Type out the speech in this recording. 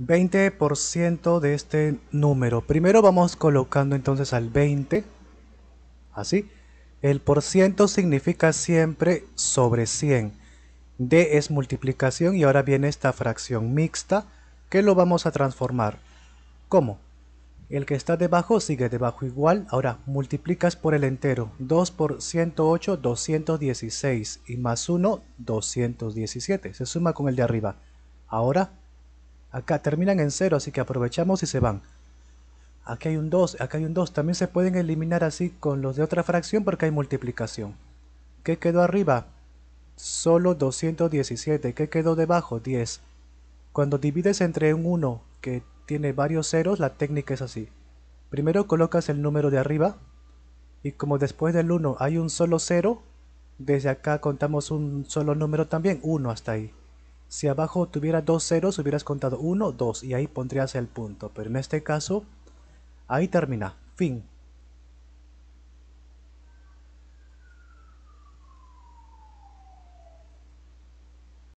20% de este número. Primero vamos colocando entonces al 20. Así. El por ciento significa siempre sobre 100. D es multiplicación y ahora viene esta fracción mixta que lo vamos a transformar. ¿Cómo? El que está debajo sigue debajo igual. Ahora multiplicas por el entero. 2 por 108, 216. Y más 1, 217. Se suma con el de arriba. Ahora Acá terminan en 0, así que aprovechamos y se van. Aquí hay un 2, acá hay un 2. También se pueden eliminar así con los de otra fracción porque hay multiplicación. ¿Qué quedó arriba? Solo 217. ¿Qué quedó debajo? 10. Cuando divides entre un 1 que tiene varios ceros, la técnica es así. Primero colocas el número de arriba y como después del 1 hay un solo 0, desde acá contamos un solo número también, 1 hasta ahí. Si abajo tuviera dos ceros, hubieras contado 1, 2 y ahí pondrías el punto. Pero en este caso, ahí termina. Fin.